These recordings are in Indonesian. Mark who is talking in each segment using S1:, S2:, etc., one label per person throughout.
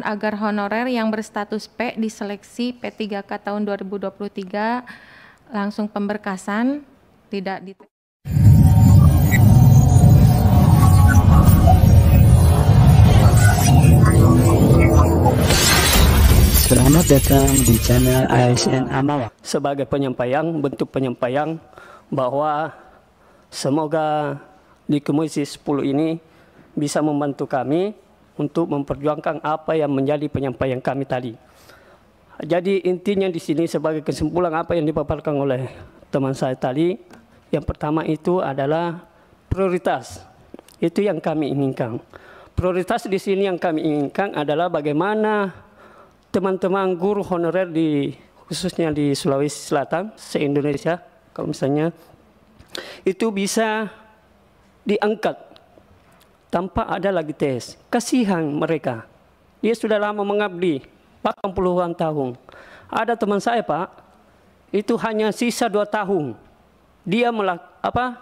S1: agar honorer yang berstatus P diseleksi P3K tahun 2023 langsung pemberkasan tidak di
S2: Selamat datang di channel ASN Amawa. Sebagai penyampaian, bentuk penyampaian bahwa semoga di Komisi 10 ini bisa membantu kami untuk memperjuangkan apa yang menjadi penyampaian kami tadi. Jadi intinya di sini sebagai kesimpulan apa yang dipaparkan oleh teman saya tadi, yang pertama itu adalah prioritas. Itu yang kami inginkan. Prioritas di sini yang kami inginkan adalah bagaimana teman-teman guru honorer di khususnya di Sulawesi Selatan, se-Indonesia kalau misalnya itu bisa diangkat tanpa ada lagi tes. Kasihan mereka. Dia sudah lama mengabdi, 80 puluhan tahun. Ada teman saya, Pak, itu hanya sisa dua tahun. Dia melak, apa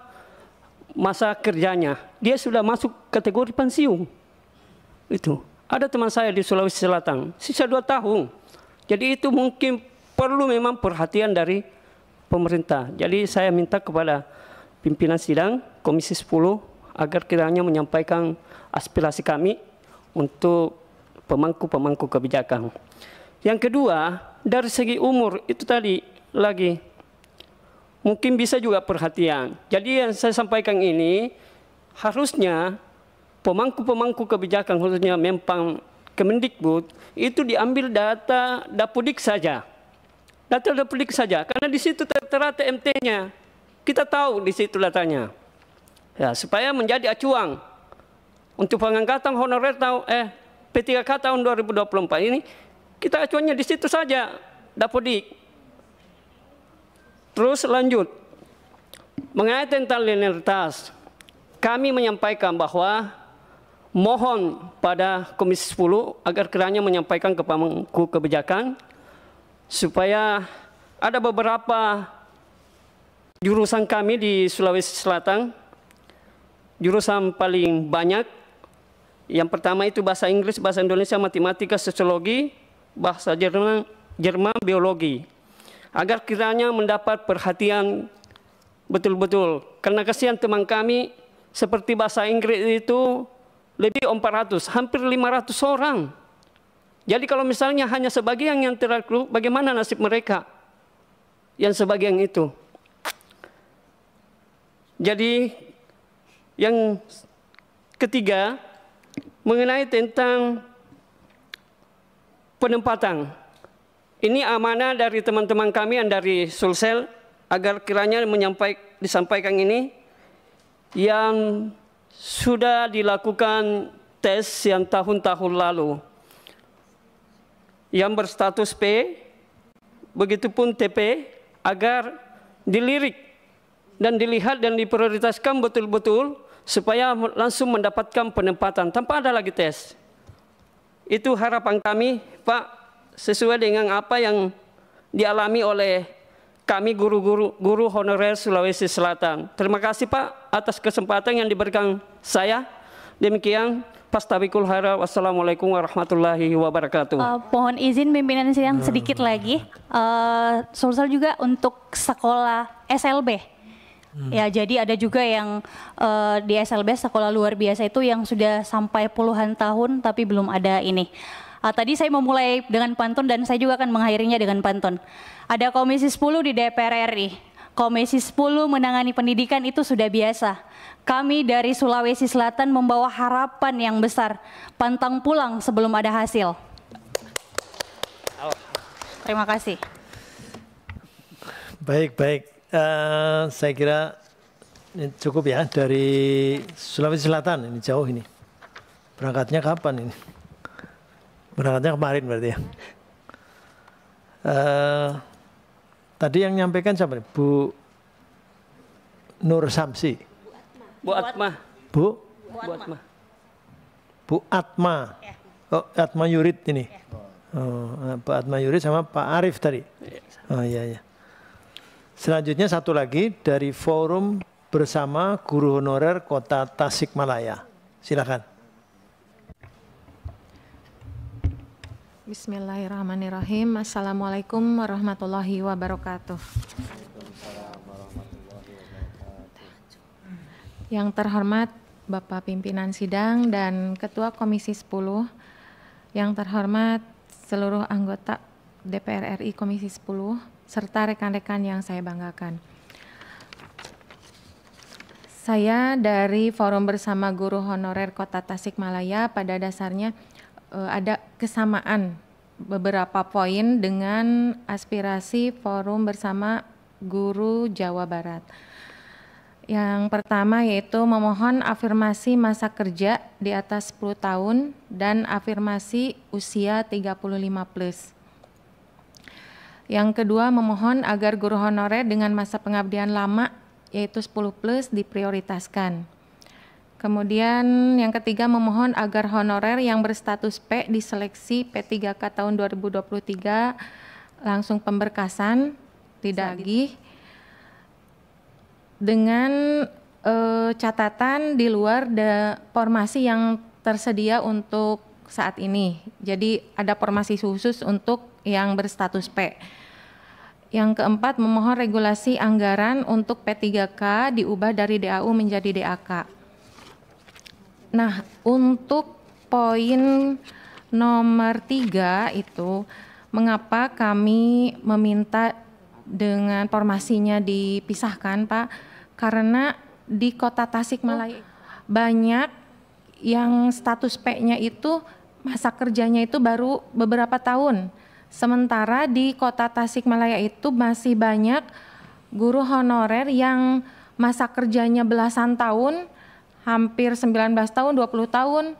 S2: masa kerjanya. Dia sudah masuk kategori pensiun. Itu. Ada teman saya di Sulawesi Selatan, sisa dua tahun. Jadi itu mungkin perlu memang perhatian dari pemerintah. Jadi saya minta kepada pimpinan sidang Komisi 10 agar kiranya menyampaikan aspirasi kami untuk pemangku-pemangku kebijakan. Yang kedua, dari segi umur itu tadi lagi mungkin bisa juga perhatian. Jadi yang saya sampaikan ini harusnya pemangku-pemangku kebijakan khususnya Mempang Kemendikbud itu diambil data Dapodik saja. Data Dapodik saja karena di situ tertera TMT-nya. Kita tahu di situ datanya. Ya, supaya menjadi acuan untuk pengangkatan honorer tahun eh P3K tahun 2024 ini kita acuannya di situ saja Dapodik. Terus lanjut. Mengenai tentang linearitas, kami menyampaikan bahwa mohon pada Komisi 10 agar kiranya menyampaikan ke pemangku kebijakan supaya ada beberapa jurusan kami di Sulawesi Selatan jurusan paling banyak. Yang pertama itu bahasa Inggris, bahasa Indonesia, matematika, sosiologi, bahasa Jerman, Jerman biologi. Agar kiranya mendapat perhatian betul-betul. Karena kasihan teman kami seperti bahasa Inggris itu lebih 400, hampir 500 orang. Jadi kalau misalnya hanya sebagian yang terakru, bagaimana nasib mereka? Yang sebagian itu. Jadi yang ketiga, mengenai tentang penempatan. Ini amanah dari teman-teman kami yang dari Sulsel agar kiranya menyampaikan disampaikan ini yang sudah dilakukan tes yang tahun-tahun lalu yang berstatus P begitu pun TP agar dilirik dan dilihat dan diprioritaskan betul-betul supaya langsung mendapatkan penempatan tanpa ada lagi tes. Itu harapan kami, Pak, sesuai dengan apa yang dialami oleh kami guru-guru guru honorer Sulawesi Selatan. Terima kasih Pak atas kesempatan yang diberikan saya. Demikian Pastabikul Hara. Wassalamualaikum warahmatullahi wabarakatuh. Uh, eh,
S1: pohon izin pimpinan sidang nah. sedikit lagi. Uh, eh, Sulsel juga untuk sekolah SLB Hmm. Ya, jadi ada juga yang uh, di SLB sekolah luar biasa itu yang sudah sampai puluhan tahun tapi belum ada ini. Uh, tadi saya memulai dengan pantun dan saya juga akan mengakhirinya dengan pantun. Ada Komisi 10 di DPR RI. Komisi 10 menangani pendidikan itu sudah biasa. Kami dari Sulawesi Selatan membawa harapan yang besar. Pantang pulang sebelum ada hasil. Terima kasih.
S2: Baik, baik. Eh, saya kira ini cukup ya dari Sulawesi Selatan ini jauh ini. Berangkatnya kapan ini? Berangkatnya kemarin berarti ya. Uh, tadi yang nyampaikan siapa? Bu Nur Samsi. Bu Atma. Bu? Bu Atma. Bu Atma. Ya. Oh, Atma Yurid ini. Oh, Bu Atma Yurid sama Pak Arif tadi. Ya. Oh iya iya. Selanjutnya satu lagi dari forum bersama guru honorer kota Tasikmalaya. Silakan.
S1: Bismillahirrahmanirrahim. Assalamualaikum warahmatullahi wabarakatuh. Yang terhormat Bapak Pimpinan Sidang dan Ketua Komisi 10, yang terhormat seluruh anggota DPR RI Komisi 10, serta rekan-rekan yang saya banggakan. Saya dari Forum Bersama Guru Honorer Kota Tasikmalaya pada dasarnya eh, ada kesamaan beberapa poin dengan aspirasi Forum Bersama Guru Jawa Barat. Yang pertama yaitu memohon afirmasi masa kerja di atas 10 tahun dan afirmasi usia 35 plus. Yang kedua, memohon agar guru honorer dengan masa pengabdian lama yaitu 10 plus diprioritaskan. Kemudian yang ketiga memohon agar honorer yang berstatus P diseleksi P3K tahun 2023 langsung pemberkasan tidak lagi dengan e, catatan di luar de, formasi yang tersedia untuk saat ini. Jadi ada formasi khusus untuk yang berstatus P. Yang keempat, memohon regulasi anggaran untuk P3K diubah dari DAU menjadi DAK. Nah, untuk poin nomor tiga itu, mengapa kami meminta dengan formasinya dipisahkan, Pak? Karena di kota Tasikmalaya oh. banyak yang status P-nya itu masa kerjanya itu baru beberapa tahun Sementara di kota Tasikmalaya itu masih banyak guru honorer yang masa kerjanya belasan tahun, hampir 19 tahun, 20 tahun,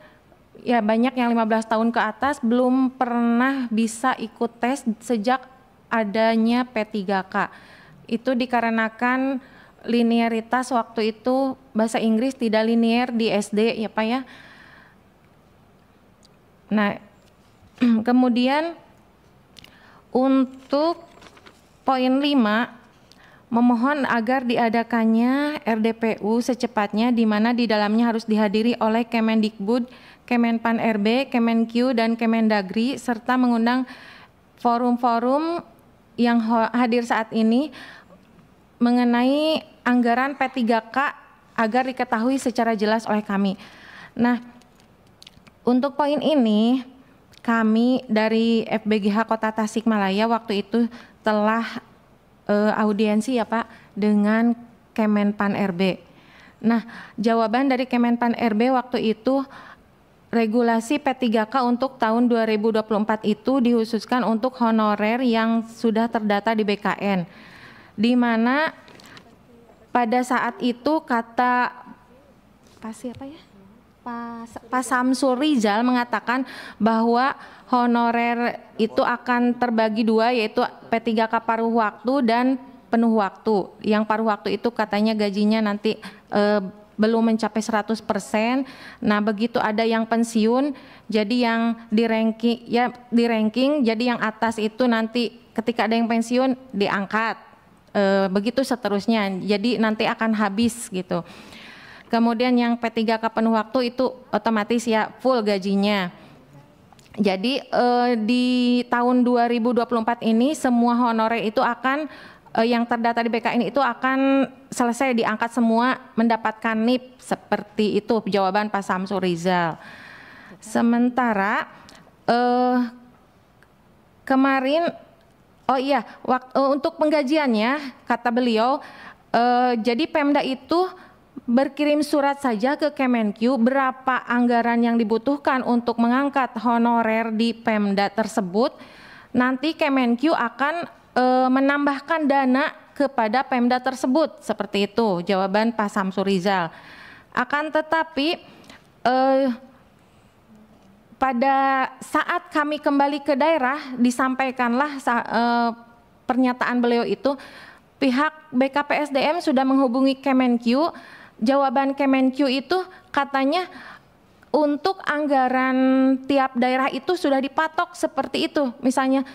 S1: ya banyak yang 15 tahun ke atas belum pernah bisa ikut tes sejak adanya P3K. Itu dikarenakan linearitas waktu itu bahasa Inggris tidak linear di SD ya Pak ya. Nah, kemudian untuk poin 5 memohon agar diadakannya RDPU secepatnya di mana di dalamnya harus dihadiri oleh Kemendikbud, Kemenpan RB, Kemenq dan Kemendagri serta mengundang forum-forum yang hadir saat ini mengenai anggaran P3K agar diketahui secara jelas oleh kami. Nah, untuk poin ini kami dari FBGH Kota Tasikmalaya waktu itu telah uh, audiensi ya Pak dengan Kemenpan RB. Nah, jawaban dari Kemenpan RB waktu itu regulasi P3K untuk tahun 2024 itu dihususkan untuk honorer yang sudah terdata di BKN. Di mana pada saat itu kata pasti apa ya? Pak, Pak Samsul Rizal mengatakan bahwa honorer itu akan terbagi dua yaitu P3K paruh waktu dan penuh waktu. Yang paruh waktu itu katanya gajinya nanti eh, belum mencapai 100%. Nah, begitu ada yang pensiun, jadi yang di ranking ya di ranking jadi yang atas itu nanti ketika ada yang pensiun diangkat. Eh, begitu seterusnya. Jadi nanti akan habis gitu. Kemudian yang P3K penuh waktu itu otomatis ya full gajinya. Jadi eh, di tahun 2024 ini semua honorer itu akan eh, yang terdata di BKN itu akan selesai diangkat semua mendapatkan NIP seperti itu jawaban Pak Samsul Rizal. Sementara eh, kemarin oh iya waktu, eh, untuk penggajiannya kata beliau eh, jadi Pemda itu berkirim surat saja ke Kemenq berapa anggaran yang dibutuhkan untuk mengangkat honorer di Pemda tersebut. Nanti Kemenq akan e, menambahkan dana kepada Pemda tersebut. Seperti itu jawaban Pak Samsur Rizal. Akan tetapi e, pada saat kami kembali ke daerah disampaikanlah e, pernyataan beliau itu pihak BKPSDM sudah menghubungi Kemenq jawaban Kemenq itu katanya untuk anggaran tiap daerah itu sudah dipatok seperti itu. Misalnya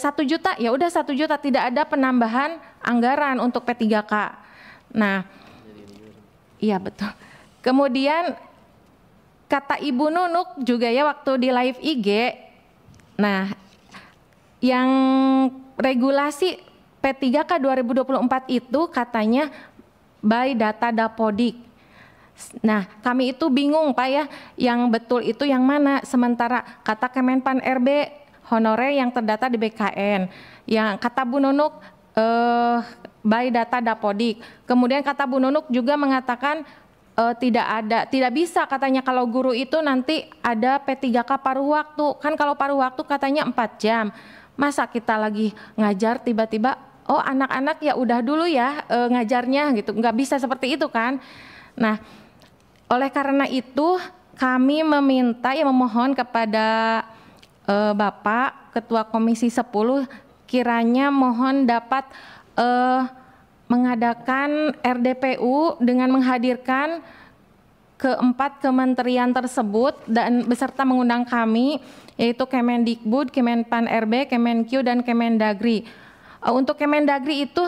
S1: satu juta, ya udah satu juta tidak ada penambahan anggaran untuk P3K. Nah, iya betul. Kemudian kata Ibu Nunuk juga ya waktu di live IG. Nah, yang regulasi P3K 2024 itu katanya by data Dapodik. Nah, kami itu bingung Pak ya, yang betul itu yang mana? Sementara kata Kemenpan RB honorer yang terdata di BKN, yang kata Bu Nunuk eh, by data Dapodik. Kemudian kata Bu Nunuk juga mengatakan eh, tidak ada, tidak bisa katanya kalau guru itu nanti ada P3K paruh waktu. Kan kalau paruh waktu katanya 4 jam. Masa kita lagi ngajar tiba-tiba oh anak-anak ya udah dulu ya e, ngajarnya gitu nggak bisa seperti itu kan nah oleh karena itu kami meminta ya memohon kepada e, Bapak Ketua Komisi 10 kiranya mohon dapat e, mengadakan RDPU dengan menghadirkan keempat kementerian tersebut dan beserta mengundang kami yaitu Kemendikbud, Kemenpan RB, Kemenkyu dan Kemendagri Eh, untuk Kemendagri itu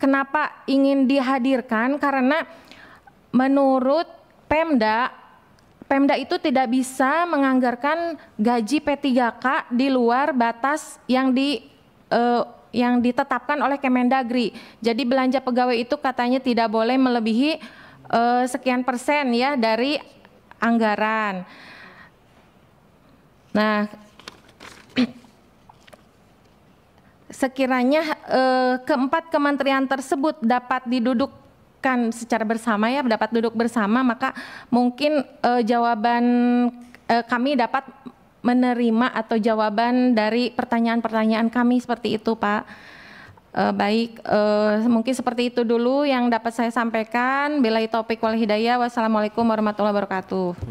S1: kenapa ingin dihadirkan karena menurut Pemda Pemda itu tidak bisa menganggarkan gaji P3K di luar batas yang di uh, yang ditetapkan oleh Kemendagri. Jadi belanja pegawai itu katanya tidak boleh melebihi uh, sekian persen ya dari anggaran. Nah, sekiranya eh, keempat kementerian tersebut dapat didudukkan secara bersama ya dapat duduk bersama maka mungkin e, jawaban e, kami dapat menerima atau jawaban dari pertanyaan-pertanyaan kami seperti itu Pak. e, baik, e, mungkin seperti itu dulu yang dapat saya sampaikan. Bila topik wal hidayah. Wassalamualaikum warahmatullahi wabarakatuh.